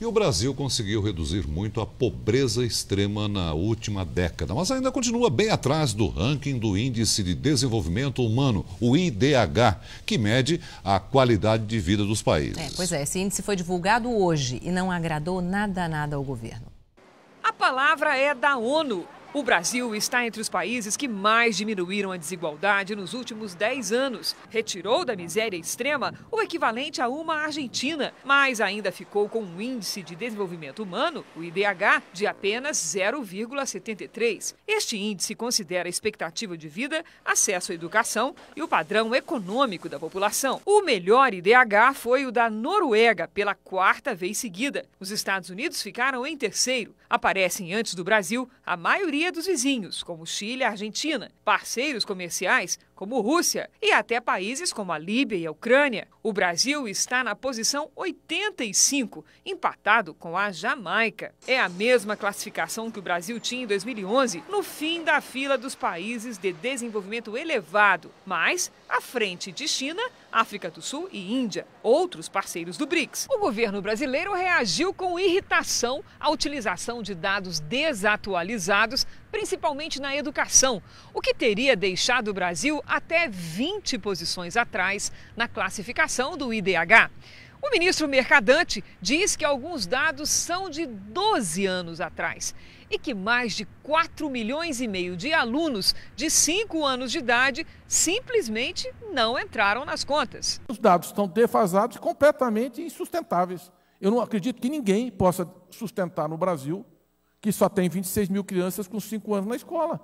E o Brasil conseguiu reduzir muito a pobreza extrema na última década, mas ainda continua bem atrás do ranking do Índice de Desenvolvimento Humano, o IDH, que mede a qualidade de vida dos países. É, pois é, esse índice foi divulgado hoje e não agradou nada, nada ao governo. A palavra é da ONU. O Brasil está entre os países que mais diminuíram a desigualdade nos últimos 10 anos. Retirou da miséria extrema o equivalente a uma Argentina, mas ainda ficou com um índice de desenvolvimento humano, o IDH, de apenas 0,73. Este índice considera a expectativa de vida, acesso à educação e o padrão econômico da população. O melhor IDH foi o da Noruega, pela quarta vez seguida. Os Estados Unidos ficaram em terceiro. Aparecem antes do Brasil a maioria maioria dos vizinhos, como Chile e Argentina, parceiros comerciais, como Rússia, e até países como a Líbia e a Ucrânia. O Brasil está na posição 85, empatado com a Jamaica. É a mesma classificação que o Brasil tinha em 2011, no fim da fila dos países de desenvolvimento elevado, mas à frente de China África do Sul e Índia, outros parceiros do BRICS. O governo brasileiro reagiu com irritação à utilização de dados desatualizados, principalmente na educação, o que teria deixado o Brasil até 20 posições atrás na classificação do IDH. O ministro Mercadante diz que alguns dados são de 12 anos atrás e que mais de 4 milhões e meio de alunos de 5 anos de idade simplesmente não entraram nas contas. Os dados estão defasados e completamente insustentáveis. Eu não acredito que ninguém possa sustentar no Brasil que só tem 26 mil crianças com 5 anos na escola.